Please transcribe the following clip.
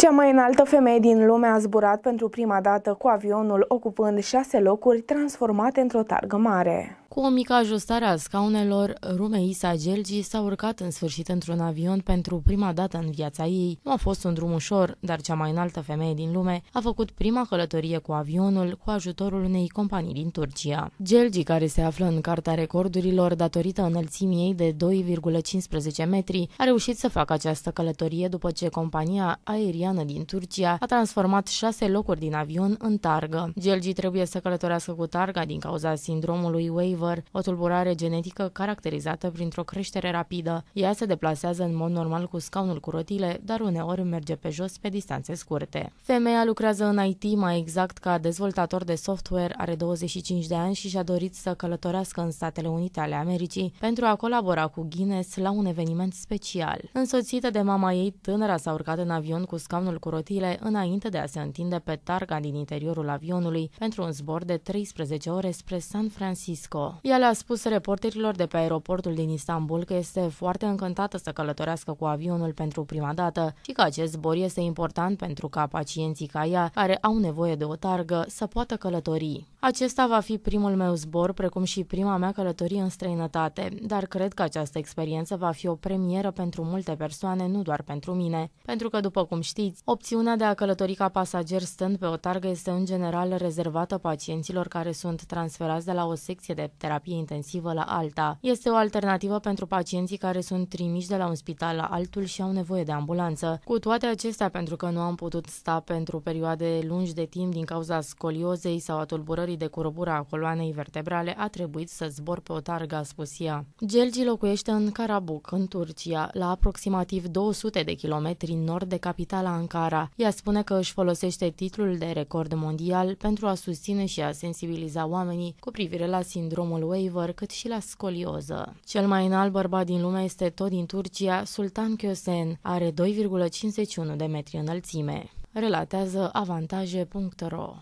Cea mai înaltă femeie din lume a zburat pentru prima dată cu avionul, ocupând șase locuri transformate într-o targă mare. Cu o mică ajustare a scaunelor, Rume Isa Gelgi s-a urcat în sfârșit într-un avion pentru prima dată în viața ei. Nu a fost un drum ușor, dar cea mai înaltă femeie din lume a făcut prima călătorie cu avionul cu ajutorul unei companii din Turcia. Gelgi, care se află în Carta Recordurilor datorită înălțimii ei de 2,15 metri, a reușit să facă această călătorie după ce compania aeriană aeriană din Turcia a transformat șase locuri din avion în targă. Gelgi trebuie să călătorească cu targa din cauza sindromului Waver, o tulburare genetică caracterizată printr-o creștere rapidă. Ea se deplasează în mod normal cu scaunul cu rotile, dar uneori merge pe jos pe distanțe scurte. Femeia lucrează în IT, mai exact ca dezvoltator de software, are 25 de ani și și-a dorit să călătorească în Statele Unite ale Americii pentru a colabora cu Guinness la un eveniment special. Însoțită de mama ei, tânăra s-a urcat în avion cu scaunul scaunul cu rotile înainte de a se întinde pe targa din interiorul avionului pentru un zbor de 13 ore spre San Francisco. Ea le-a spus reporterilor de pe aeroportul din Istanbul că este foarte încântată să călătorească cu avionul pentru prima dată și că acest zbor este important pentru ca pacienții ca ea, care au nevoie de o targă, să poată călători. Acesta va fi primul meu zbor, precum și prima mea călătorie în străinătate, dar cred că această experiență va fi o premieră pentru multe persoane, nu doar pentru mine, pentru că, după cum știți, îmbolnăviți. Opțiunea de a călători ca pasager stând pe o targă este în general rezervată pacienților care sunt transferați de la o secție de terapie intensivă la alta. Este o alternativă pentru pacienții care sunt trimiși de la un spital la altul și au nevoie de ambulanță. Cu toate acestea, pentru că nu am putut sta pentru perioade lungi de timp din cauza scoliozei sau a tulburării de curbura a coloanei vertebrale, a trebuit să zbor pe o targă, a spus ea. Gelgi locuiește în Karabuk, în Turcia, la aproximativ 200 de kilometri nord de capitala Ankara. Ea spune că își folosește titlul de record mondial pentru a susține și a sensibiliza oamenii cu privire la sindromul Waver, cât și la scolioză. Cel mai înalt bărbat din lume este tot din Turcia, Sultan Kösen, are 2,51 de metri înălțime. Relatează avantaje.ro